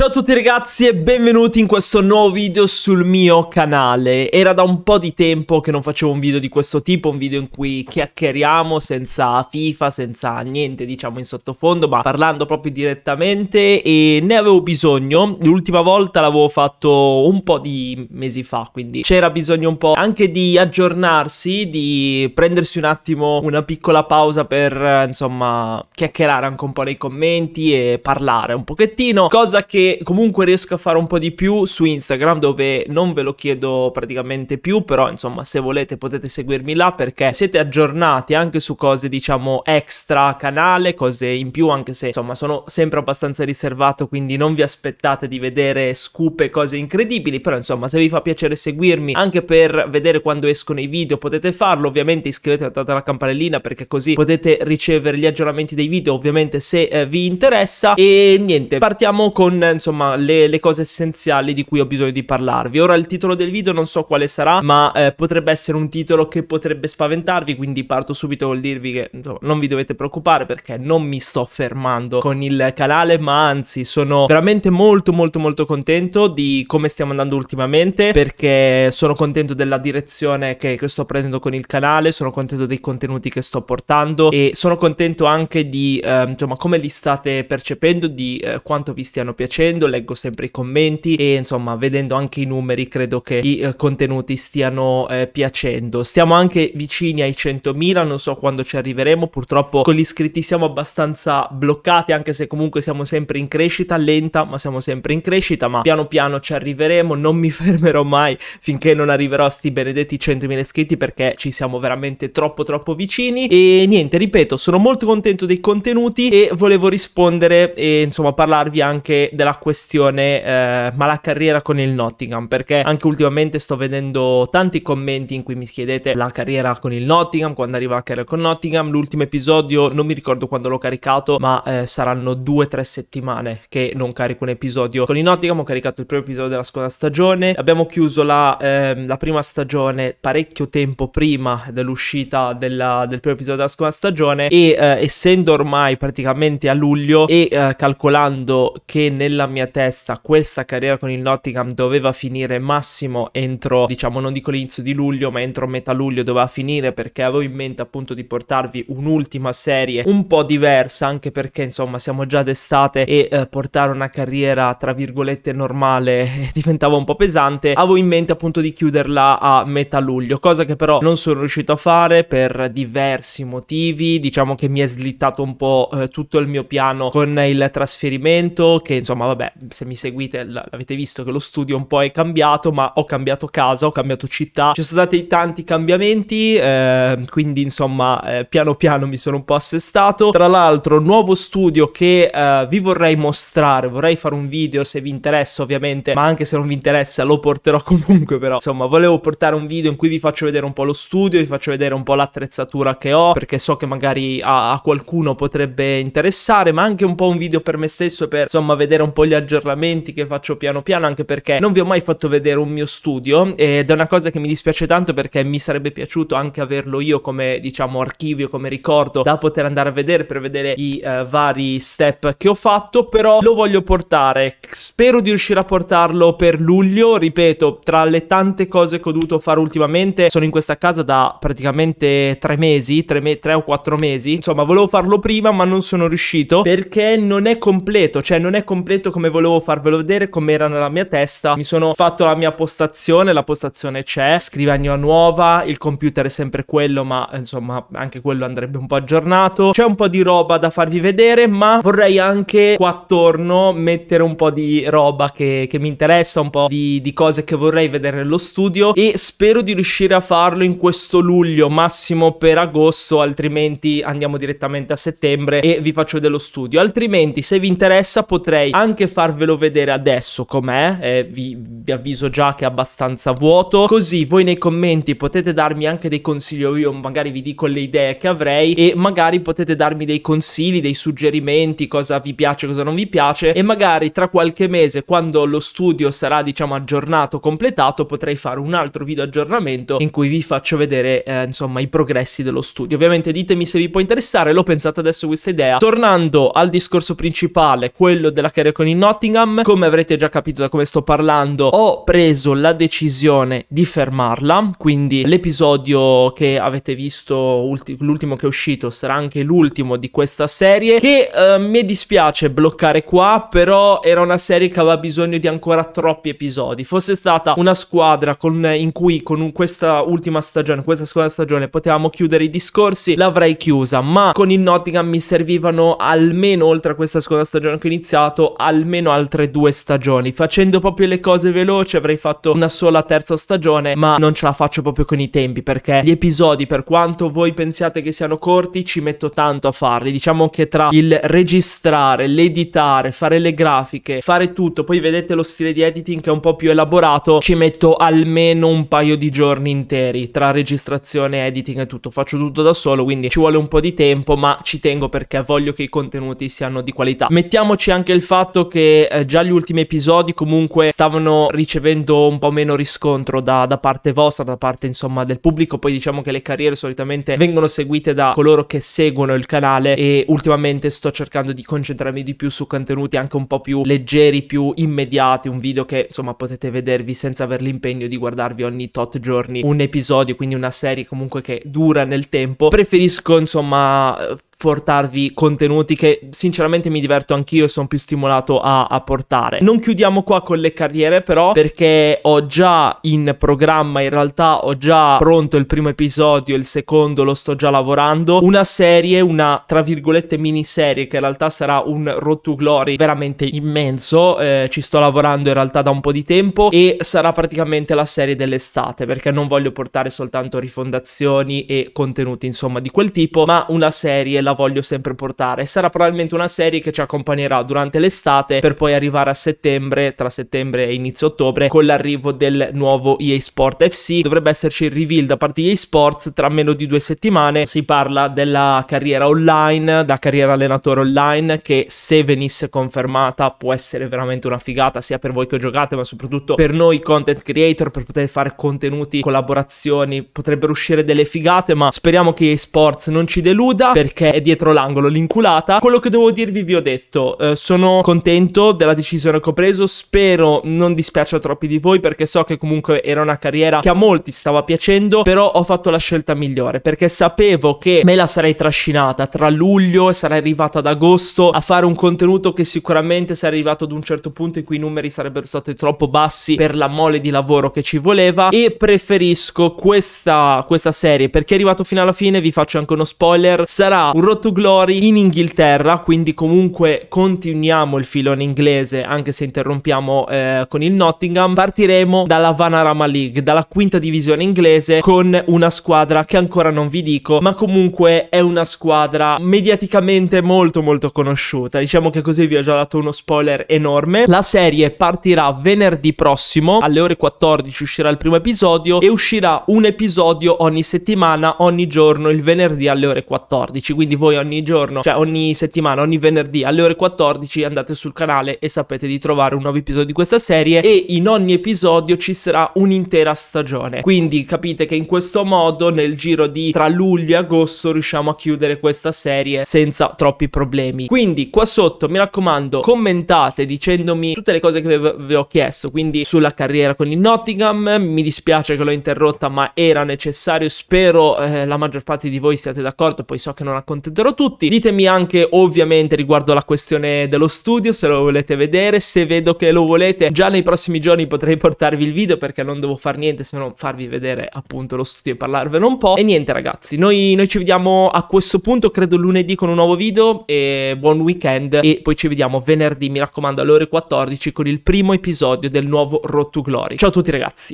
Ciao a tutti ragazzi e benvenuti in questo nuovo video sul mio canale. Era da un po' di tempo che non facevo un video di questo tipo, un video in cui chiacchieriamo senza FIFA, senza niente diciamo in sottofondo, ma parlando proprio direttamente e ne avevo bisogno. L'ultima volta l'avevo fatto un po' di mesi fa, quindi c'era bisogno un po' anche di aggiornarsi, di prendersi un attimo una piccola pausa per insomma chiacchierare anche un po' nei commenti e parlare un pochettino, cosa che comunque riesco a fare un po' di più su Instagram dove non ve lo chiedo praticamente più, però insomma se volete potete seguirmi là perché siete aggiornati anche su cose diciamo extra canale, cose in più anche se insomma sono sempre abbastanza riservato quindi non vi aspettate di vedere scoop e cose incredibili, però insomma se vi fa piacere seguirmi anche per vedere quando escono i video potete farlo, ovviamente iscrivetevi e attivate la campanellina perché così potete ricevere gli aggiornamenti dei video ovviamente se eh, vi interessa e niente partiamo con insomma le, le, cose essenziali di cui ho bisogno di parlarvi. Ora il titolo del video non so quale sarà, ma eh, potrebbe essere un titolo che potrebbe spaventarvi, quindi parto subito col dirvi che insomma, non vi dovete preoccupare perché non mi sto fermando con il canale, ma anzi sono veramente molto molto molto contento di come stiamo andando ultimamente perché sono contento della direzione che, che sto prendendo con il canale, sono contento dei contenuti che sto portando e sono contento anche di eh, insomma come li state percependo, di eh, quanto vi stiano piacendo facendo, leggo sempre i commenti e insomma vedendo anche i numeri credo che i eh, contenuti stiano eh, piacendo. Stiamo anche vicini ai 100.000, non so quando ci arriveremo, purtroppo con gli iscritti siamo abbastanza bloccati anche se comunque siamo sempre in crescita, lenta ma siamo sempre in crescita, ma piano piano ci arriveremo, non mi fermerò mai finché non arriverò a sti benedetti 100.000 iscritti perché ci siamo veramente troppo troppo vicini e niente, ripeto, sono molto contento dei contenuti e volevo rispondere e insomma parlarvi anche della questione eh, ma la carriera con il Nottingham perché anche ultimamente sto vedendo tanti commenti in cui mi chiedete la carriera con il Nottingham quando arriva la carriera con Nottingham l'ultimo episodio non mi ricordo quando l'ho caricato ma eh, saranno due o tre settimane che non carico un episodio con il Nottingham ho caricato il primo episodio della seconda stagione abbiamo chiuso la, eh, la prima stagione parecchio tempo prima dell'uscita della, del primo episodio della seconda stagione e eh, essendo ormai praticamente a luglio e eh, calcolando che nella mia testa questa carriera con il Nottingham doveva finire massimo entro, diciamo, non dico l'inizio di luglio, ma entro metà luglio doveva finire perché avevo in mente appunto di portarvi un'ultima serie un po' diversa, anche perché insomma siamo già d'estate e eh, portare una carriera tra virgolette normale eh, diventava un po' pesante. Avevo in mente appunto di chiuderla a metà luglio, cosa che però non sono riuscito a fare per diversi motivi, diciamo che mi è slittato un po' eh, tutto il mio piano con il trasferimento che insomma vabbè, se mi seguite l'avete visto che lo studio un po' è cambiato, ma ho cambiato casa, ho cambiato città, ci sono stati tanti cambiamenti, eh, quindi insomma eh, piano piano mi sono un po' assestato. Tra l'altro, nuovo studio che eh, vi vorrei mostrare, vorrei fare un video se vi interessa ovviamente, ma anche se non vi interessa lo porterò comunque però. Insomma, volevo portare un video in cui vi faccio vedere un po' lo studio, vi faccio vedere un po' l'attrezzatura che ho, perché so che magari a, a qualcuno potrebbe interessare, ma anche un po' un video per me stesso per insomma vedere un po' po' gli aggiornamenti che faccio piano piano anche perché non vi ho mai fatto vedere un mio studio ed è una cosa che mi dispiace tanto perché mi sarebbe piaciuto anche averlo io come diciamo archivio, come ricordo da poter andare a vedere per vedere i uh, vari step che ho fatto però lo voglio portare, spero di riuscire a portarlo per luglio, ripeto tra le tante cose che ho dovuto fare ultimamente sono in questa casa da praticamente tre mesi, tre, me tre o quattro mesi insomma volevo farlo prima ma non sono riuscito perché non è completo, cioè non è completo tutto come volevo farvelo vedere, come era nella mia testa. Mi sono fatto la mia postazione, la postazione c'è, scrivania nuova, il computer è sempre quello, ma insomma anche quello andrebbe un po' aggiornato. C'è un po' di roba da farvi vedere, ma vorrei anche qua attorno mettere un po' di roba che, che mi interessa, un po' di, di cose che vorrei vedere nello studio e spero di riuscire a farlo in questo luglio, massimo per agosto, altrimenti andiamo direttamente a settembre e vi faccio dello studio. Altrimenti se vi interessa potrei anche anche farvelo vedere adesso com'è, eh, vi, vi, avviso già che è abbastanza vuoto, così voi nei commenti potete darmi anche dei consigli io magari vi dico le idee che avrei e magari potete darmi dei consigli, dei suggerimenti, cosa vi piace, cosa non vi piace e magari tra qualche mese quando lo studio sarà diciamo aggiornato, completato, potrei fare un altro video aggiornamento in cui vi faccio vedere eh, insomma i progressi dello studio. Ovviamente ditemi se vi può interessare, l'ho pensata adesso questa idea. Tornando al discorso principale, quello della carriera con in Nottingham. Come avrete già capito da come sto parlando, ho preso la decisione di fermarla, quindi l'episodio che avete visto, l'ultimo che è uscito, sarà anche l'ultimo di questa serie, che eh, mi dispiace bloccare qua, però era una serie che aveva bisogno di ancora troppi episodi. Fosse stata una squadra con, in cui con un, questa ultima stagione, questa seconda stagione, potevamo chiudere i discorsi, l'avrei chiusa, ma con il Nottingham mi servivano almeno oltre a questa seconda stagione che ho iniziato, al almeno altre due stagioni. Facendo proprio le cose veloci avrei fatto una sola terza stagione, ma non ce la faccio proprio con i tempi perché gli episodi, per quanto voi pensiate che siano corti, ci metto tanto a farli. Diciamo che tra il registrare, l'editare, fare le grafiche, fare tutto, poi vedete lo stile di editing che è un po' più elaborato, ci metto almeno un paio di giorni interi tra registrazione, editing e tutto. Faccio tutto da solo, quindi ci vuole un po' di tempo, ma ci tengo perché voglio che i contenuti siano di qualità. Mettiamoci anche il fatto che eh, già gli ultimi episodi comunque stavano ricevendo un po' meno riscontro da, da, parte vostra, da parte insomma del pubblico, poi diciamo che le carriere solitamente vengono seguite da coloro che seguono il canale e ultimamente sto cercando di concentrarmi di più su contenuti anche un po' più leggeri, più immediati, un video che insomma potete vedervi senza aver l'impegno di guardarvi ogni tot giorni un episodio, quindi una serie comunque che dura nel tempo. Preferisco insomma eh, portarvi contenuti che sinceramente mi diverto anch'io e sono più stimolato a, a, portare. Non chiudiamo qua con le carriere però perché ho già in programma, in realtà ho già pronto il primo episodio, il secondo lo sto già lavorando, una serie, una tra virgolette miniserie che in realtà sarà un Road to Glory veramente immenso, eh, ci sto lavorando in realtà da un po' di tempo e sarà praticamente la serie dell'estate perché non voglio portare soltanto rifondazioni e contenuti insomma di quel tipo ma una serie la la voglio sempre portare. Sarà probabilmente una serie che ci accompagnerà durante l'estate per poi arrivare a settembre, tra settembre e inizio ottobre, con l'arrivo del nuovo EA Sport FC. Dovrebbe esserci il reveal da parte di EA Sports tra meno di due settimane. Si parla della carriera online, da carriera allenatore online, che se venisse confermata può essere veramente una figata sia per voi che giocate, ma soprattutto per noi content creator, per poter fare contenuti, collaborazioni, potrebbero uscire delle figate, ma speriamo che EA Sports non ci deluda perché è dietro l'angolo l'inculata. Quello che devo dirvi vi ho detto, eh, sono contento della decisione che ho preso, spero non dispiaccia troppi di voi perché so che comunque era una carriera che a molti stava piacendo, però ho fatto la scelta migliore perché sapevo che me la sarei trascinata tra luglio e sarei arrivato ad agosto a fare un contenuto che sicuramente sarei arrivato ad un certo punto in cui i numeri sarebbero stati troppo bassi per la mole di lavoro che ci voleva e preferisco questa, questa serie perché è arrivato fino alla fine, vi faccio anche uno spoiler, sarà un Road to Glory in Inghilterra, quindi comunque continuiamo il filone inglese anche se interrompiamo eh, con il Nottingham. Partiremo dalla Vanarama League, dalla quinta divisione inglese con una squadra che ancora non vi dico, ma comunque è una squadra mediaticamente molto molto conosciuta. Diciamo che così vi ho già dato uno spoiler enorme. La serie partirà venerdì prossimo alle ore 14 uscirà il primo episodio e uscirà un episodio ogni settimana, ogni giorno il venerdì alle ore 14. Quindi voi ogni giorno, cioè ogni settimana, ogni venerdì alle ore 14 andate sul canale e sapete di trovare un nuovo episodio di questa serie e in ogni episodio ci sarà un'intera stagione. Quindi capite che in questo modo nel giro di tra luglio e agosto riusciamo a chiudere questa serie senza troppi problemi. Quindi qua sotto mi raccomando commentate dicendomi tutte le cose che vi ho chiesto, quindi sulla carriera con il Nottingham, mi dispiace che l'ho interrotta ma era necessario, spero eh, la maggior parte di voi siate d'accordo, poi so che non accontento commenterò tutti. Ditemi anche ovviamente riguardo alla questione dello studio se lo volete vedere, se vedo che lo volete già nei prossimi giorni potrei portarvi il video perché non devo fare niente se non farvi vedere appunto lo studio e parlarvene un po'. E niente ragazzi, noi, noi ci vediamo a questo punto credo lunedì con un nuovo video e buon weekend e poi ci vediamo venerdì mi raccomando alle ore 14 con il primo episodio del nuovo Road to Glory. Ciao a tutti ragazzi!